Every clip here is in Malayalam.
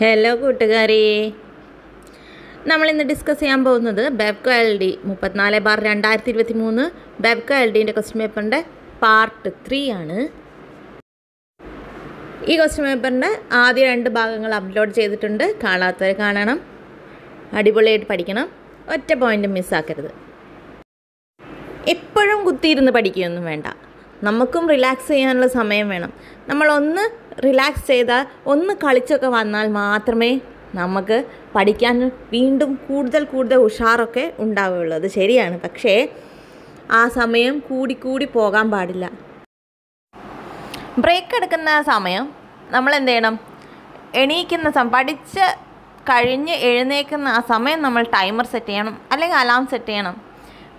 ഹലോ കൂട്ടുകാരി നമ്മൾ ഇന്ന് ഡിസ്കസ് ചെയ്യാൻ പോകുന്നത് ബെബ്കോ എൽ ഡി മുപ്പത്തിനാല് ബാർ രണ്ടായിരത്തി ഇരുപത്തി മൂന്ന് ബെബ്കോ എൽ ഡിൻ്റെ ക്വസ്റ്റ്യൻ പേപ്പറിൻ്റെ പാർട്ട് ത്രീ ആണ് ഈ ക്വസ്റ്റ്യൻ പേപ്പറിൻ്റെ ആദ്യ രണ്ട് ഭാഗങ്ങൾ അപ്ലോഡ് ചെയ്തിട്ടുണ്ട് കാണാത്തവർ കാണണം അടിപൊളിയായിട്ട് പഠിക്കണം ഒറ്റ പോയിൻറ്റ് മിസ്സാക്കരുത് എപ്പോഴും കുത്തിയിരുന്ന് പഠിക്കുകയൊന്നും വേണ്ട നമുക്കും റിലാക്സ് ചെയ്യാനുള്ള സമയം വേണം നമ്മളൊന്ന് റിലാക്സ് ചെയ്ത് ഒന്ന് കളിച്ചൊക്കെ വന്നാൽ മാത്രമേ നമുക്ക് പഠിക്കാൻ വീണ്ടും കൂടുതൽ കൂടുതൽ ഉഷാറൊക്കെ ഉണ്ടാവുകയുള്ളൂ അത് ശരിയാണ് പക്ഷേ ആ സമയം കൂടിക്കൂടി പോകാൻ പാടില്ല ബ്രേക്ക് എടുക്കുന്ന സമയം നമ്മൾ എന്ത് ചെയ്യണം എണീക്കുന്ന സമയം പഠിച്ച് കഴിഞ്ഞ് എഴുന്നേക്കുന്ന ആ സമയം നമ്മൾ ടൈമർ സെറ്റ് ചെയ്യണം അല്ലെങ്കിൽ അലാം സെറ്റ് ചെയ്യണം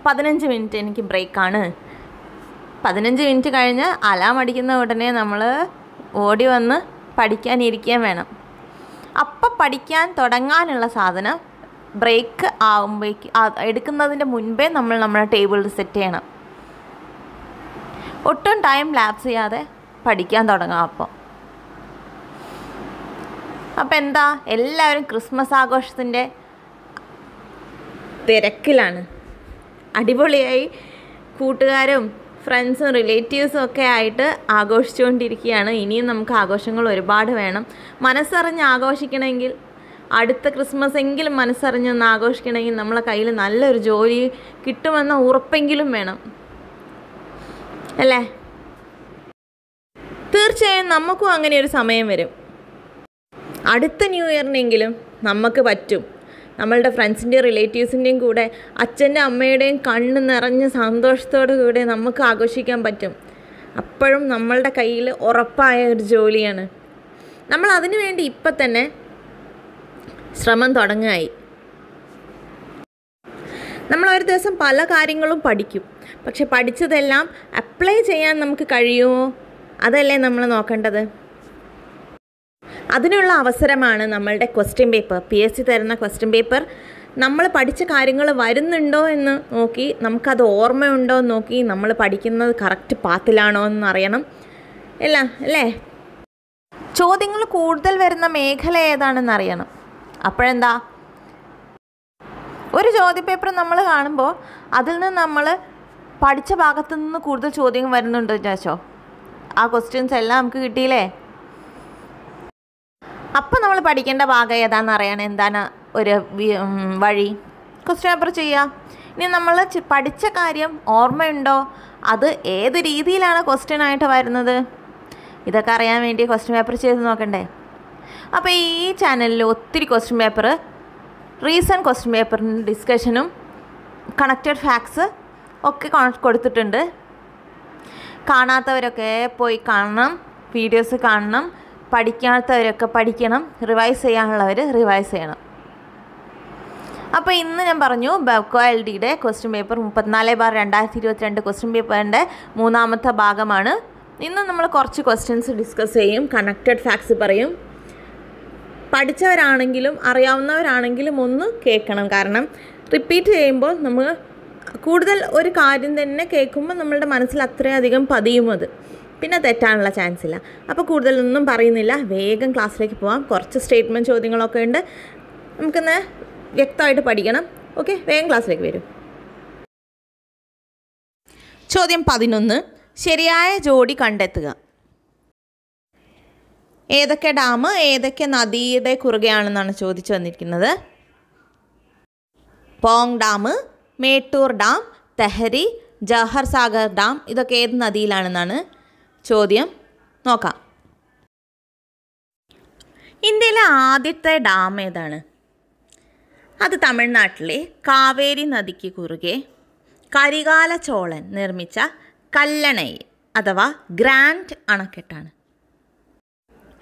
പതിനഞ്ച് മിനിറ്റ് എനിക്ക് ബ്രേക്കാണ് പതിനഞ്ച് മിനിറ്റ് കഴിഞ്ഞ് അലാം അടിക്കുന്ന ഉടനെ നമ്മൾ ഓടി വന്ന് പഠിക്കാനിരിക്കുകയും വേണം അപ്പം പഠിക്കാൻ തുടങ്ങാനുള്ള സാധനം ബ്രേക്ക് ആകുമ്പോഴേക്ക് എടുക്കുന്നതിൻ്റെ മുൻപേ നമ്മൾ നമ്മുടെ ടേബിൾ സെറ്റ് ചെയ്യണം ഒട്ടും ടൈം ലാപ്സ് ചെയ്യാതെ പഠിക്കാൻ തുടങ്ങാം അപ്പോൾ അപ്പം എന്താ എല്ലാവരും ക്രിസ്മസ് ആഘോഷത്തിൻ്റെ തിരക്കിലാണ് അടിപൊളിയായി കൂട്ടുകാരും ഫ്രണ്ട്സും റിലേറ്റീവ്സും ഒക്കെ ആയിട്ട് ആഘോഷിച്ചുകൊണ്ടിരിക്കുകയാണ് ഇനിയും നമുക്ക് ആഘോഷങ്ങൾ ഒരുപാട് വേണം മനസ്സറിഞ്ഞ് ആഘോഷിക്കണമെങ്കിൽ അടുത്ത ക്രിസ്മസ് എങ്കിലും മനസ്സറിഞ്ഞൊന്ന് ആഘോഷിക്കണമെങ്കിൽ നമ്മളെ കയ്യിൽ നല്ലൊരു ജോലി കിട്ടുമെന്ന ഉറപ്പെങ്കിലും വേണം അല്ലേ തീർച്ചയായും നമുക്കും അങ്ങനെ ഒരു സമയം വരും അടുത്ത ന്യൂ ഇയറിനെങ്കിലും നമുക്ക് പറ്റും നമ്മളുടെ ഫ്രണ്ട്സിൻ്റെയും റിലേറ്റീവ്സിൻ്റെയും കൂടെ അച്ഛൻ്റെ അമ്മയുടെയും കണ്ണ് നിറഞ്ഞ സന്തോഷത്തോടു കൂടെ നമുക്ക് ആഘോഷിക്കാൻ പറ്റും അപ്പോഴും നമ്മളുടെ കയ്യിൽ ഉറപ്പായ ഒരു ജോലിയാണ് നമ്മൾ അതിനു വേണ്ടി ഇപ്പം തന്നെ ശ്രമം തുടങ്ങായി നമ്മൾ ഒരു ദിവസം പല കാര്യങ്ങളും പഠിക്കും പക്ഷെ പഠിച്ചതെല്ലാം അപ്ലൈ ചെയ്യാൻ നമുക്ക് കഴിയുമോ അതല്ലേ നമ്മൾ നോക്കേണ്ടത് അതിനുള്ള അവസരമാണ് നമ്മളുടെ question paper P S C തരുന്ന ക്വസ്റ്റ്യൻ പേപ്പർ നമ്മൾ പഠിച്ച കാര്യങ്ങൾ വരുന്നുണ്ടോ എന്ന് നോക്കി നമുക്കത് ഓർമ്മയുണ്ടോ എന്ന് നോക്കി നമ്മൾ പഠിക്കുന്നത് കറക്റ്റ് പാത്തിലാണോ എന്ന് അറിയണം അല്ല അല്ലേ ചോദ്യങ്ങൾ കൂടുതൽ വരുന്ന മേഖല ഏതാണെന്ന് അറിയണം അപ്പോഴെന്താ ഒരു ചോദ്യപേപ്പർ നമ്മൾ കാണുമ്പോൾ അതിൽ നിന്ന് നമ്മൾ പഠിച്ച ഭാഗത്തു നിന്ന് കൂടുതൽ ചോദ്യങ്ങൾ വരുന്നുണ്ടോ വിചാരിച്ചോ ആ ക്വസ്റ്റ്യൻസ് എല്ലാം നമുക്ക് കിട്ടിയില്ലേ അപ്പം നമ്മൾ പഠിക്കേണ്ട ഭാഗം ഏതാണെന്ന് അറിയാൻ എന്താണ് ഒരു വഴി ക്വസ്റ്റ്യൻ പേപ്പർ ചെയ്യുക ഇനി നമ്മൾ പഠിച്ച കാര്യം ഓർമ്മയുണ്ടോ അത് ഏത് രീതിയിലാണ് ക്വസ്റ്റ്യൻ ആയിട്ട് വരുന്നത് ഇതൊക്കെ അറിയാൻ വേണ്ടി ക്വസ്റ്റ്യൻ പേപ്പർ ചെയ്ത് നോക്കണ്ടേ അപ്പോൾ ഈ ചാനലിൽ ഒത്തിരി ക്വസ്റ്റ്യൻ പേപ്പർ റീസെൻറ്റ് ക്വസ്റ്റ്യൻ പേപ്പറിൻ്റെ ഡിസ്കഷനും കണക്റ്റഡ് ഫാക്ട്സ് ഒക്കെ കൊടുത്തിട്ടുണ്ട് കാണാത്തവരൊക്കെ പോയി കാണണം വീഡിയോസ് കാണണം പഠിക്കാത്തവരൊക്കെ പഠിക്കണം റിവൈസ് ചെയ്യാനുള്ളവർ റിവൈസ് ചെയ്യണം അപ്പോൾ ഇന്ന് ഞാൻ പറഞ്ഞു ബെവ്കോ എൽ ഡിയുടെ ക്വസ്റ്റ്യൻ പേപ്പർ മുപ്പത്തിനാല് ബാർ രണ്ടായിരത്തി ഇരുപത്തിരണ്ട് ക്വസ്റ്റ്യൻ പേപ്പറിൻ്റെ മൂന്നാമത്തെ ഭാഗമാണ് ഇന്ന് നമ്മൾ കുറച്ച് ക്വസ്റ്റ്യൻസ് ഡിസ്കസ് ചെയ്യും കണക്റ്റഡ് ഫാക്ട്സ് പറയും പഠിച്ചവരാണെങ്കിലും അറിയാവുന്നവരാണെങ്കിലും ഒന്ന് കേൾക്കണം കാരണം റിപ്പീറ്റ് ചെയ്യുമ്പോൾ നമ്മൾ കൂടുതൽ ഒരു കാര്യം തന്നെ കേൾക്കുമ്പോൾ നമ്മളുടെ മനസ്സിൽ അത്രയധികം പതിയും അത് പിന്നെ തെറ്റാനുള്ള ചാൻസ് ഇല്ല അപ്പോൾ കൂടുതലൊന്നും പറയുന്നില്ല വേഗം ക്ലാസ്സിലേക്ക് പോകാം കുറച്ച് സ്റ്റേറ്റ്മെൻറ്റ് ചോദ്യങ്ങളൊക്കെ ഉണ്ട് നമുക്കിന്ന് വ്യക്തമായിട്ട് പഠിക്കണം ഓക്കെ വേഗം ക്ലാസ്സിലേക്ക് വരും ചോദ്യം പതിനൊന്ന് ശരിയായ ജോഡി കണ്ടെത്തുക ഏതൊക്കെ ഡാം ഏതൊക്കെ നദിയുടെ കുറുകയാണെന്നാണ് ചോദിച്ചു വന്നിരിക്കുന്നത് Pong dam Mettur dam Tehri Jawahar Sagar dam ഇതൊക്കെ ഏത് നദിയിലാണെന്നാണ് ചോദ്യം നോക്കാം ഇന്ത്യയിലെ ആദ്യത്തെ ഡാം ഏതാണ് അത് തമിഴ്നാട്ടിലെ കാവേരി നദിക്ക് കുറുകെ കരികാല ചോളൻ നിർമ്മിച്ച കല്ലണൈ അഥവാ ഗ്രാൻഡ് അണക്കെട്ടാണ്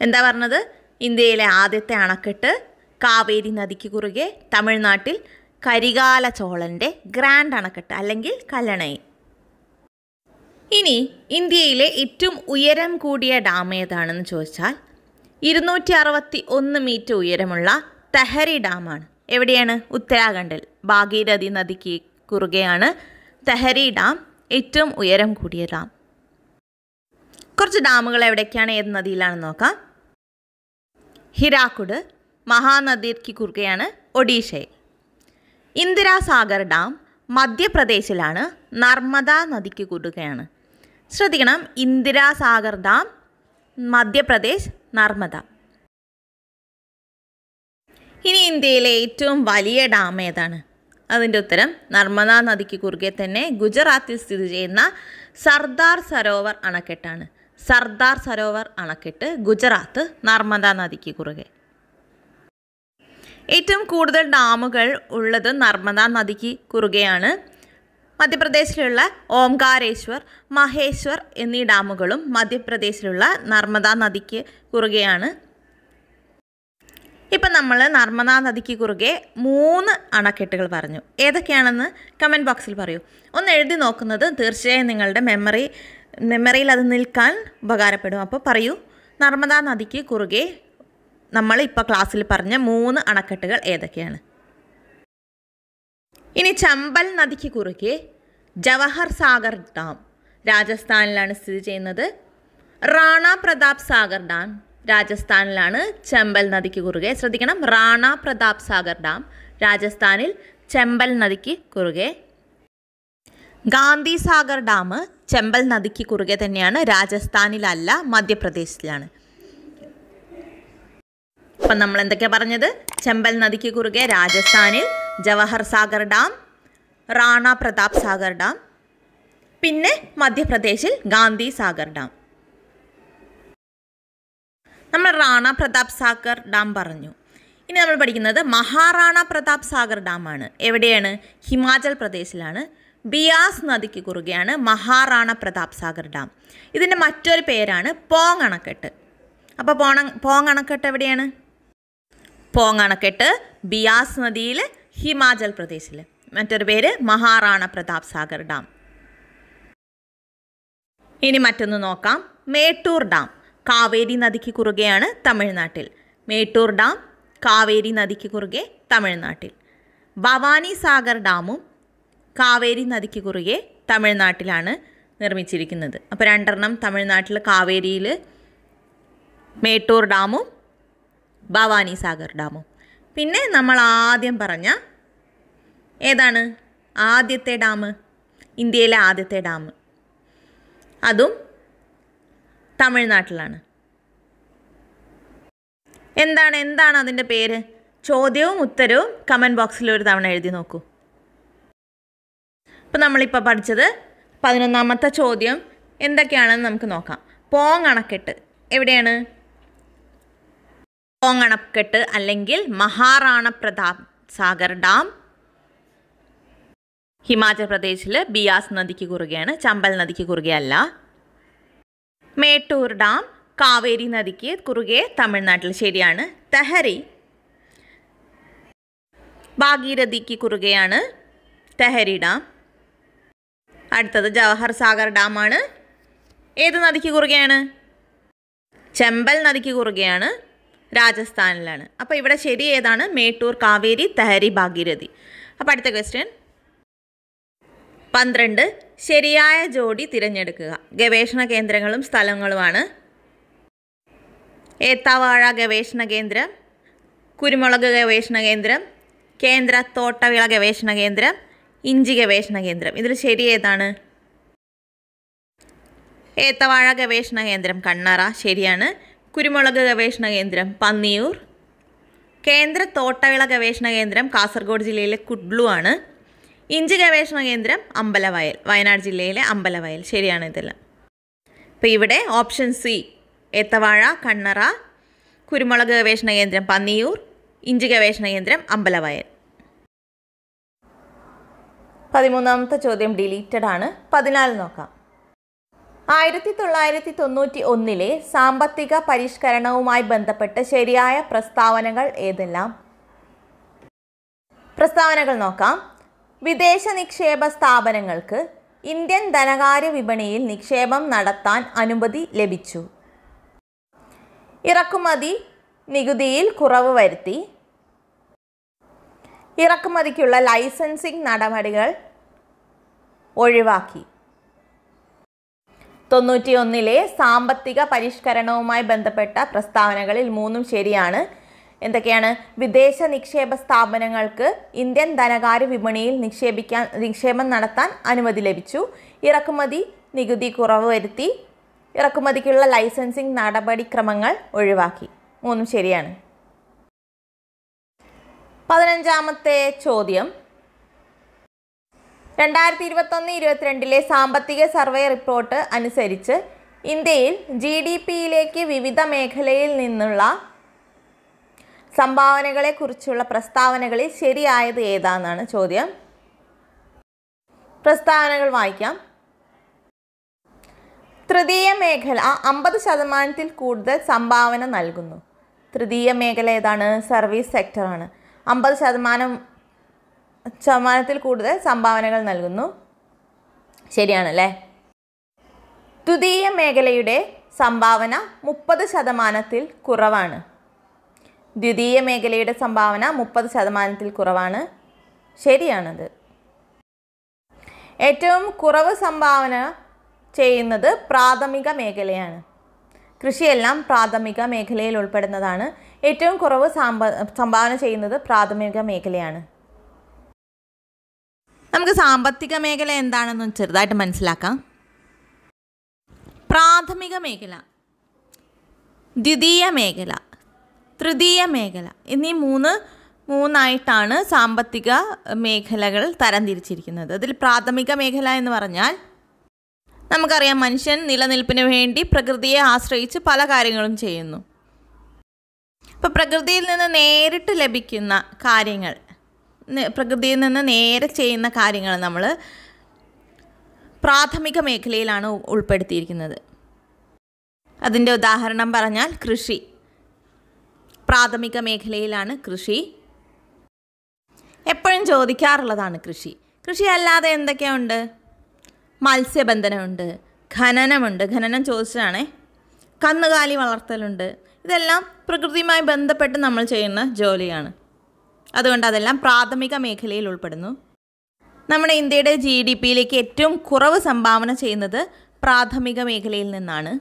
എന്താ പറഞ്ഞത് ഇന്ത്യയിലെ ആദ്യത്തെ അണക്കെട്ട് കാവേരി നദിക്ക് കുറുകെ തമിഴ്നാട്ടിൽ കരികാല ചോളൻ്റെ ഗ്രാൻഡ് അണക്കെട്ട് അല്ലെങ്കിൽ കല്ലണൈ ഇനി ഇന്ത്യയിലെ ഏറ്റവും ഉയരം കൂടിയ ഡാം ഏതാണെന്ന് ചോദിച്ചാൽ ഇരുന്നൂറ്റി അറുപത്തി ഒന്ന് മീറ്റർ ഉയരമുള്ള തെഹരി ഡാമാണ് എവിടെയാണ് ഉത്തരാഖണ്ഡിൽ ഭാഗീരഥി നദിക്ക് കുറുകെയാണ് തെഹരി ഡാം ഏറ്റവും ഉയരം കൂടിയ ഡാം കുറച്ച് ഡാമുകൾ എവിടേക്കാണ് ഏത് നദിയിലാണെന്ന് നോക്കാം ഹിരാക്കുട് മഹാനദിക്ക് കുറുകെയാണ് ഒഡീഷയിൽ ഇന്ദിരാസാഗർ ഡാം മധ്യപ്രദേശിലാണ് നർമ്മദ നദിക്ക് കുറുകയാണ് ശ്രദ്ധിക്കണം ഇന്ദിരാസാഗർ ഡാം മധ്യപ്രദേശ് നർമ്മദ ഇനി ഇന്ത്യയിലെ ഏറ്റവും വലിയ ഡാം ഏതാണ് അതിൻ്റെ ഉത്തരം നർമ്മദ നദിക്ക് കുറുകെ തന്നെ ഗുജറാത്തിൽ സ്ഥിതി ചെയ്യുന്ന സർദാർ സരോവർ അണക്കെട്ടാണ് സർദാർ സരോവർ അണക്കെട്ട് ഗുജറാത്ത് നർമ്മദ നദിക്ക് കുറുകെ ഏറ്റവും കൂടുതൽ ഡാമുകൾ ഉള്ളത് നർമ്മദ നദിക്ക് കുറുകെയാണ് മധ്യപ്രദേശിലുള്ള ഓംകാരേശ്വർ മഹേശ്വർ എന്നീ ഡാമുകളും മധ്യപ്രദേശിലുള്ള നർമ്മദ നദിക്ക് കുറുകെയാണ് ഇപ്പം നമ്മൾ നർമ്മദ നദിക്ക് കുറുകെ മൂന്ന് അണക്കെട്ടുകൾ പറഞ്ഞു ഏതൊക്കെയാണെന്ന് കമൻറ്റ് ബോക്സിൽ പറയൂ ഒന്ന് എഴുതി നോക്കുന്നത് തീർച്ചയായും നിങ്ങളുടെ മെമ്മറി മെമ്മറിയിൽ അത് നിൽക്കാൻ ഉപകാരപ്പെടും അപ്പോൾ പറയൂ നർമ്മദ നദിക്ക് കുറുകെ നമ്മൾ ഇപ്പോൾ ക്ലാസ്സിൽ പറഞ്ഞ മൂന്ന് അണക്കെട്ടുകൾ ഏതൊക്കെയാണ് ഇനി ചമ്പൽ നദിക്ക് കുറുകെ ജവഹർ സാഗർ ഡാം രാജസ്ഥാനിലാണ് സ്ഥിതി ചെയ്യുന്നത് റാണ പ്രതാപ് സാഗർ ഡാം രാജസ്ഥാനിലാണ് ചെമ്പൽ നദിക്ക് കുറുകെ ശ്രദ്ധിക്കണം റാണ പ്രതാപ് സാഗർ ഡാം രാജസ്ഥാനിൽ ചെമ്പൽ നദിക്ക് കുറുകെ ഗാന്ധി സാഗർ ഡാം ചെമ്പൽ നദിക്ക് കുറുകെ തന്നെയാണ് രാജസ്ഥാനിലല്ല മധ്യപ്രദേശിലാണ് അപ്പം നമ്മൾ എന്തൊക്കെയാണ് പറഞ്ഞത് ചെമ്പൽ നദിക്ക് കുറുകെ രാജസ്ഥാനിൽ ജവഹർ സാഗർ ഡാം റാണ പ്രതാപ് സാഗർ ഡാം പിന്നെ മധ്യപ്രദേശിൽ ഗാന്ധി സാഗർ ഡാം നമ്മൾ റാണ പ്രതാപ് സാഗർ ഡാം പറഞ്ഞു ഇനി നമ്മൾ പഠിക്കുന്നത് മഹാറാണ പ്രതാപ് സാഗർ ഡാമാണ് എവിടെയാണ് ഹിമാചൽ പ്രദേശിലാണ് ബിയാസ് നദിക്ക് കുറുകയാണ് മഹാറാണ പ്രതാപ് സാഗർ ഡാം ഇതിൻ്റെ മറ്റൊരു പേരാണ് പോങ് അണക്കെട്ട് അപ്പോൾ പോണ പോങ് അണക്കെട്ട് എവിടെയാണ് പോങ് അണക്കെട്ട് ബിയാസ് നദിയിൽ ഹിമാചൽ പ്രദേശിൽ മറ്റൊരു പേര് മഹാറാണ പ്രതാപ് സാഗർ ഡാം ഇനി മറ്റൊന്ന് നോക്കാം മേട്ടൂർ ഡാം കാവേരി നദിക്ക് കുറുകെയാണ് തമിഴ്നാട്ടിൽ മേട്ടൂർ ഡാം കാവേരി നദിക്ക് കുറുകെ തമിഴ്നാട്ടിൽ ഭവാനി സാഗർ ഡാമും കാവേരി നദിക്ക് കുറുകെ തമിഴ്നാട്ടിലാണ് നിർമ്മിച്ചിരിക്കുന്നത് അപ്പോൾ രണ്ടെണ്ണം തമിഴ്നാട്ടിൽ കാവേരിയിൽ മേട്ടൂർ ഡാമും ഭവാനി സാഗർ ഡാമും പിന്നെ നമ്മൾ ആദ്യം പറഞ്ഞ ഏതാണ് ആദ്യത്തെ ഡാം ഇന്ത്യയിലെ ആദ്യത്തെ ഡാം അതും തമിഴ്നാട്ടിലാണ് എന്താണ് എന്താണ് അതിൻ്റെ പേര് ചോദ്യവും ഉത്തരവും കമൻറ്റ് ബോക്സിൽ ഒരു തവണ എഴുതി നോക്കൂ ഇപ്പം നമ്മളിപ്പോൾ പഠിച്ചത് പതിനൊന്നാമത്തെ ചോദ്യം എന്തൊക്കെയാണെന്ന് നമുക്ക് നോക്കാം പോങ് അണക്കെട്ട് എവിടെയാണ് പോങ് അണക്കെട്ട് അല്ലെങ്കിൽ മഹാറാണ പ്രതാപ് സാഗർ ഡാം ഹിമാചൽ പ്രദേശിൽ ബിയാസ് നദിക്ക് കുറുകയാണ് ചമ്പൽ നദിക്ക് കുറുകയല്ല മേട്ടൂർ ഡാം കാവേരി നദിക്ക് കുറുകെ തമിഴ്നാട്ടിൽ ശരിയാണ് തെഹരി ഭാഗീരഥിക്ക് കുറുകയാണ് തെഹരി ഡാം അടുത്തത് ജവഹർ സാഗർ ഡാമാണ് ഏത് നദിക്ക് കുറുകയാണ് ചെമ്പൽ നദിക്ക് കുറുകയാണ് രാജസ്ഥാനിലാണ് അപ്പോൾ ഇവിടെ ശരി ഏതാണ് മേട്ടൂർ കാവേരി തെഹരി ഭാഗീരഥി അപ്പോൾ അടുത്ത ക്വസ്റ്റ്യൻ പന്ത്രണ്ട് ശരിയായ ജോഡി തിരഞ്ഞെടുക്കുക ഗവേഷണ കേന്ദ്രങ്ങളും സ്ഥലങ്ങളുമാണ് ഏത്താവാഴ ഗവേഷണ കേന്ദ്രം കുരുമുളക് ഗവേഷണ കേന്ദ്രം കേന്ദ്ര തോട്ടവിള ഗവേഷണ കേന്ദ്രം ഇഞ്ചി ഗവേഷണ കേന്ദ്രം ഇതിൽ ശരി ഏതാണ് ഏത്തവാഴ ഗവേഷണ കേന്ദ്രം കണ്ണറ ശരിയാണ് കുരുമുളക് ഗവേഷണ കേന്ദ്രം പന്നിയൂർ കേന്ദ്ര തോട്ടവിള ഗവേഷണ കേന്ദ്രം കാസർഗോഡ് ജില്ലയിലെ കുഡ്ലു ആണ് ഇഞ്ചി ഗവേഷണ കേന്ദ്രം അമ്പലവയൽ വയനാട് ജില്ലയിലെ അമ്പലവയൽ ശരിയാണ് ഇതെല്ലാം അപ്പോൾ ഇവിടെ ഓപ്ഷൻ സി ഏത്തവാഴ കണ്ണറ കുരുമുളക് ഗവേഷണ കേന്ദ്രം പന്നിയൂർ ഇഞ്ചി ഗവേഷണ കേന്ദ്രം അമ്പലവയൽ പതിമൂന്നാമത്തെ ചോദ്യം ഡിലീറ്റഡ് ആണ് പതിനാല് നോക്കാം ആയിരത്തി തൊള്ളായിരത്തി തൊണ്ണൂറ്റി ഒന്നിലെ സാമ്പത്തിക പരിഷ്കരണവുമായി ബന്ധപ്പെട്ട് ശരിയായ പ്രസ്താവനകൾ ഏതെല്ലാം പ്രസ്താവനകൾ നോക്കാം വിദേശ നിക്ഷേപ സ്ഥാപനങ്ങൾക്ക് ഇന്ത്യൻ ധനകാര്യ വിപണിയിൽ നിക്ഷേപം നടത്താൻ അനുമതി ലഭിച്ചു ഇറക്കുമതി നികുതിയിൽ കുറവ് വരുത്തി ഇറക്കുമതിക്കുള്ള ലൈസൻസിംഗ് നടപടികൾ ഒഴിവാക്കി തൊണ്ണൂറ്റിയൊന്നിലെ സാമ്പത്തിക പരിഷ്കരണവുമായി ബന്ധപ്പെട്ട പ്രസ്താവനകളിൽ മൂന്നും ശരിയാണ് എന്തൊക്കെയാണ് വിദേശ നിക്ഷേപ സ്ഥാപനങ്ങൾക്ക് ഇന്ത്യൻ ധനകാര്യ വിപണിയിൽ നിക്ഷേപിക്കാൻ നിക്ഷേപം നടത്താൻ അനുമതി ലഭിച്ചു ഇറക്കുമതി നികുതി കുറവ് വരുത്തി ഇറക്കുമതിക്കുള്ള ലൈസൻസിംഗ് നടപടിക്രമങ്ങൾ ഒഴിവാക്കി മൂന്നും ശരിയാണ് പതിനഞ്ചാമത്തെ ചോദ്യം രണ്ടായിരത്തി ഇരുപത്തൊന്ന് ഇരുപത്തിരണ്ടിലെ സാമ്പത്തിക സർവേ റിപ്പോർട്ട് അനുസരിച്ച് ഇന്ത്യയിൽ ജി ഡി പിയിലേക്ക് വിവിധ മേഖലയിൽ നിന്നുള്ള സംഭാവനകളെക്കുറിച്ചുള്ള പ്രസ്താവനകളിൽ ശരിയായത് ഏതാന്നാണ് ചോദ്യം പ്രസ്താവനകൾ വായിക്കാം തൃതീയ മേഖല അമ്പത് ശതമാനത്തിൽ കൂടുതൽ സംഭാവന നൽകുന്നു തൃതീയ മേഖല ഏതാണ് സർവീസ് സെക്ടറാണ് അമ്പത് ശതമാനം ശതമാനത്തിൽ കൂടുതൽ സംഭാവനകൾ നൽകുന്നു ശരിയാണല്ലേ ദ്വിതീയ മേഖലയുടെ സംഭാവന മുപ്പത് ശതമാനത്തിൽ കുറവാണ് ദ്വിതീയ മേഖലയുടെ സംഭാവന മുപ്പത് ശതമാനത്തിൽ കുറവാണ് ശരിയാണത് ഏറ്റവും കുറവ് സംഭാവന ചെയ്യുന്നത് പ്രാഥമിക മേഖലയാണ് കൃഷിയെല്ലാം പ്രാഥമിക മേഖലയിൽ ഉൾപ്പെടുന്നതാണ് ഏറ്റവും കുറവ് സംഭാവന ചെയ്യുന്നത് പ്രാഥമിക മേഖലയാണ് നമുക്ക് സാമ്പത്തിക മേഖല എന്താണെന്ന് ചെറുതായിട്ട് മനസ്സിലാക്കാം പ്രാഥമിക മേഖല ദ്വിതീയ മേഖല തൃതീയ മേഖല എന്നീ മൂന്ന് മൂന്നായിട്ടാണ് സാമ്പത്തിക മേഖലകൾ തരംതിരിച്ചിരിക്കുന്നത് അതിൽ പ്രാഥമിക മേഖല എന്ന് പറഞ്ഞാൽ നമുക്കറിയാം മനുഷ്യൻ നിലനിൽപ്പിന് വേണ്ടി പ്രകൃതിയെ ആശ്രയിച്ച് പല കാര്യങ്ങളും ചെയ്യുന്നു അപ്പോൾ പ്രകൃതിയിൽ നിന്ന് നേരിട്ട് ലഭിക്കുന്ന കാര്യങ്ങൾ പ്രകൃതിയിൽ നിന്ന് നേരെ ചെയ്യുന്ന കാര്യങ്ങൾ നമ്മൾ പ്രാഥമിക മേഖലയിലാണ് ഉൾപ്പെടുത്തിയിരിക്കുന്നത് അതിൻ്റെ ഉദാഹരണം പറഞ്ഞാൽ കൃഷി പ്രാഥമിക മേഖലയിലാണ് കൃഷി എപ്പോഴും ചോദിക്കാറുള്ളതാണ് കൃഷി കൃഷി അല്ലാതെ എന്തൊക്കെയുണ്ട് മത്സ്യബന്ധനമുണ്ട് ഖനനമുണ്ട് ഖനനം ചോദിച്ചതാണേ കന്നുകാലി വളർത്തലുണ്ട് ഇതെല്ലാം പ്രകൃതിയുമായി ബന്ധപ്പെട്ട് നമ്മൾ ചെയ്യുന്ന ജോലിയാണ് അതുകൊണ്ട് അതെല്ലാം പ്രാഥമിക മേഖലയിൽ ഉൾപ്പെടുന്നു നമ്മുടെ ഇന്ത്യയുടെ ജി ഡി പിയിലേക്ക് ഏറ്റവും കുറവ് സംഭാവന ചെയ്യുന്നത് പ്രാഥമിക മേഖലയിൽ നിന്നാണ്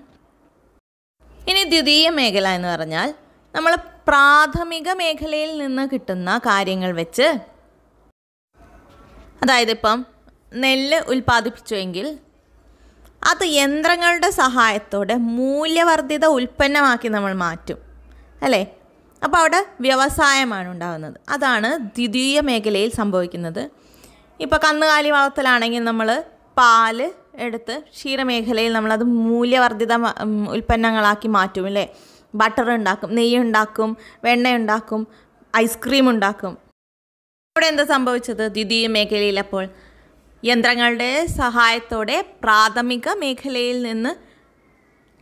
ഇനി ദ്വിതീയ മേഖല എന്ന് പറഞ്ഞാൽ നമ്മൾ പ്രാഥമിക മേഖലയിൽ നിന്ന് കിട്ടുന്ന കാര്യങ്ങൾ വെച്ച് അതായത് ഇപ്പം നെല്ല് ഉൽപ്പാദിപ്പിച്ചുവെങ്കിൽ അത് യന്ത്രങ്ങളുടെ സഹായത്തോടെ മൂല്യവർദ്ധിത ഉൽപ്പന്നമാക്കി നമ്മൾ മാറ്റും അല്ലേ അപ്പോൾ അവിടെ വ്യവസായമാണ് ഉണ്ടാകുന്നത് അതാണ് ദ്വിതീയ മേഖലയിൽ സംഭവിക്കുന്നത് ഇപ്പോൾ കന്നുകാലി വളർത്തലാണെങ്കിൽ നമ്മൾ പാല് എടുത്ത് ക്ഷീരമേഖലയിൽ നമ്മളത് മൂല്യവർദ്ധിത ഉൽപ്പന്നങ്ങളാക്കി മാറ്റും അല്ലേ ബട്ടർ ഉണ്ടാക്കും നെയ്യ് ഉണ്ടാക്കും വെണ്ണ ഉണ്ടാക്കും ഐസ്ക്രീം ഉണ്ടാക്കും ഇവിടെ എന്താ സംഭവിച്ചത് ദ്വിതീയ മേഖലയിൽ അപ്പോൾ യന്ത്രങ്ങളുടെ സഹായത്തോടെ പ്രാഥമിക മേഖലയിൽ നിന്ന്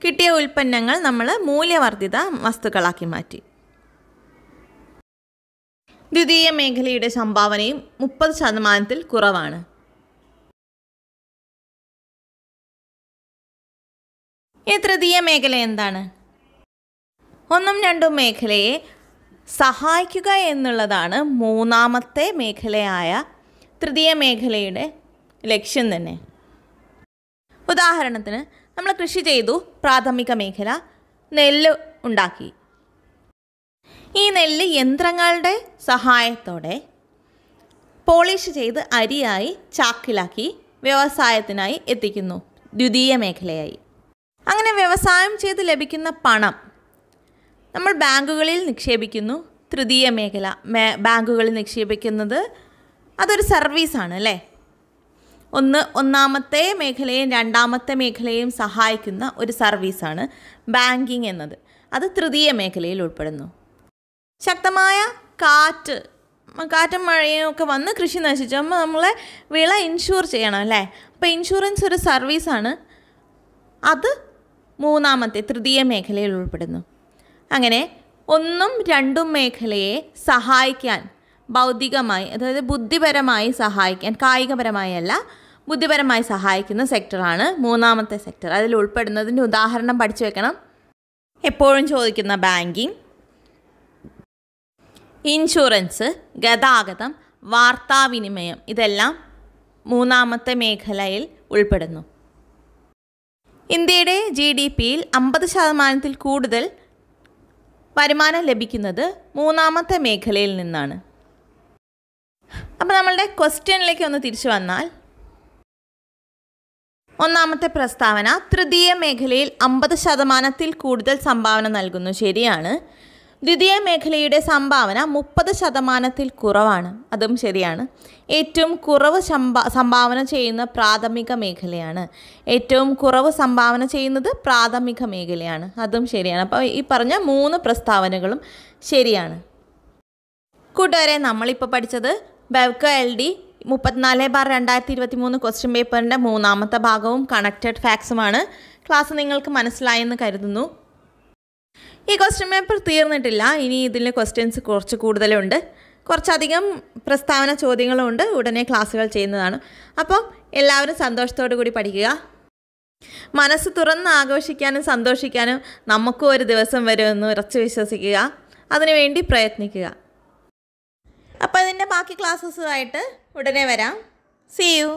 കിട്ടിയ ഉൽപ്പന്നങ്ങൾ നമ്മൾ മൂല്യവർദ്ധിത വസ്തുക്കളാക്കി മാറ്റി ദ്വിതീയ മേഖലയുടെ സംഭാവനയും മുപ്പത് ശതമാനത്തിൽ കുറവാണ് ഈ തൃതീയ മേഖല എന്താണ് ഒന്നും രണ്ടും മേഖലയെ സഹായിക്കുക എന്നുള്ളതാണ് മൂന്നാമത്തെ മേഖലയായ തൃതീയ മേഖലയുടെ ലക്ഷ്യം തന്നെ ഉദാഹരണത്തിന് നമ്മൾ കൃഷി ചെയ്തു പ്രാഥമിക മേഖല നെല്ല് ഉണ്ടാക്കി ഈ നെല്ല് യന്ത്രങ്ങളുടെ സഹായത്തോടെ പോളിഷ് ചെയ്ത് അരിയായി ചാക്കിലാക്കി വ്യവസായത്തിനായി എത്തിക്കുന്നു ദ്വിതീയ മേഖലയായി അങ്ങനെ വ്യവസായം ചെയ്ത് ലഭിക്കുന്ന പണം നമ്മൾ ബാങ്കുകളിൽ നിക്ഷേപിക്കുന്നു തൃതീയ മേഖല ബാങ്കുകളിൽ നിക്ഷേപിക്കുന്നത് അതൊരു സർവീസാണ് അല്ലേ ഒന്ന് ഒന്നാമത്തെ മേഖലയും രണ്ടാമത്തെ മേഖലയും സഹായിക്കുന്ന ഒരു സർവീസാണ് ബാങ്കിങ് എന്നത് അത് തൃതീയ മേഖലയിൽ ഉൾപ്പെടുന്നു ശക്തമായ കാറ്റ് കാറ്റും മഴയും ഒക്കെ വന്ന് കൃഷി നശിച്ചപ്പോൾ നമ്മളെ വിള ഇൻഷൂർ ചെയ്യണം അല്ലേ അപ്പോൾ ഇൻഷുറൻസ് ഒരു സർവീസാണ് അത് മൂന്നാമത്തെ തൃതീയ മേഖലയിൽ ഉൾപ്പെടുന്നു അങ്ങനെ ഒന്നും രണ്ടും മേഖലയെ സഹായിക്കാൻ ബൗദ്ധികമായി അതായത് ബുദ്ധിപരമായി സഹായിക്കാൻ കായികപരമായി അല്ല ബുദ്ധിപരമായി സഹായിക്കുന്ന സെക്ടറാണ് മൂന്നാമത്തെ സെക്ടർ അതിൽ ഉൾപ്പെടുന്നതിൻ്റെ ഉദാഹരണം പഠിച്ചു വെക്കണം എപ്പോഴും ചോദിക്കുന്ന ബാങ്കിങ് ഇൻഷുറൻസ് ഗതാഗതം വാർത്താവിനിമയം ഇതെല്ലാം മൂന്നാമത്തെ മേഖലയിൽ ഉൾപ്പെടുന്നു ഇന്ത്യയുടെ ജി ഡി പിയിൽ അമ്പത് ശതമാനത്തിൽ കൂടുതൽ വരുമാനം ലഭിക്കുന്നത് മൂന്നാമത്തെ മേഖലയിൽ നിന്നാണ് അപ്പോൾ നമ്മളുടെ ക്വസ്റ്റ്യനിലേക്ക് ഒന്ന് തിരിച്ചു വന്നാൽ ഒന്നാമത്തെ പ്രസ്താവന തൃതീയ മേഖലയിൽ അമ്പത് ശതമാനത്തിൽ കൂടുതൽ സംഭാവന നൽകുന്നു ശരിയാണ് ദ്വിതീയ മേഖലയുടെ സംഭാവന മുപ്പത് ശതമാനത്തിൽ കുറവാണ് അതും ശരിയാണ് ഏറ്റവും കുറവ് സംഭാവന ചെയ്യുന്ന പ്രാഥമിക മേഖലയാണ് ഏറ്റവും കുറവ് സംഭാവന ചെയ്യുന്നത് പ്രാഥമിക മേഖലയാണ് അതും ശരിയാണ് അപ്പോൾ ഈ പറഞ്ഞ മൂന്ന് പ്രസ്താവനകളും ശരിയാണ് കൂട്ടുകാരെ നമ്മളിപ്പോൾ പഠിച്ചത് ബെവ്ക എൽ ഡി മുപ്പത്തിനാല് ബാർ രണ്ടായിരത്തി ഇരുപത്തി മൂന്ന് ക്വസ്റ്റ്യൻ പേപ്പറിൻ്റെ മൂന്നാമത്തെ ഭാഗവും കണക്റ്റഡ് ഫാക്സുമാണ് ക്ലാസ് നിങ്ങൾക്ക് മനസ്സിലായെന്ന് കരുതുന്നു ഈ ക്വസ്റ്റ്യൻ പേപ്പർ തീർന്നിട്ടില്ല ഇനി ഇതിൽ ക്വസ്റ്റ്യൻസ് കുറച്ച് കൂടുതലുണ്ട് കുറച്ചധികം പ്രസ്താവന ചോദ്യങ്ങളുമുണ്ട് ഉടനെ ക്ലാസ്സുകൾ ചെയ്യുന്നതാണ് അപ്പോൾ എല്ലാവരും സന്തോഷത്തോടു കൂടി പഠിക്കുക മനസ്സ് തുറന്ന് ആഘോഷിക്കാനും സന്തോഷിക്കാനും നമുക്കും ഒരു ദിവസം വരുമെന്ന് ഉറച്ചു വിശ്വസിക്കുക അതിനുവേണ്ടി പ്രയത്നിക്കുക അപ്പോൾ ഇതിൻ്റെ ബാക്കി ക്ലാസ്സസുമായിട്ട് ഉടനെ വരാം സി യു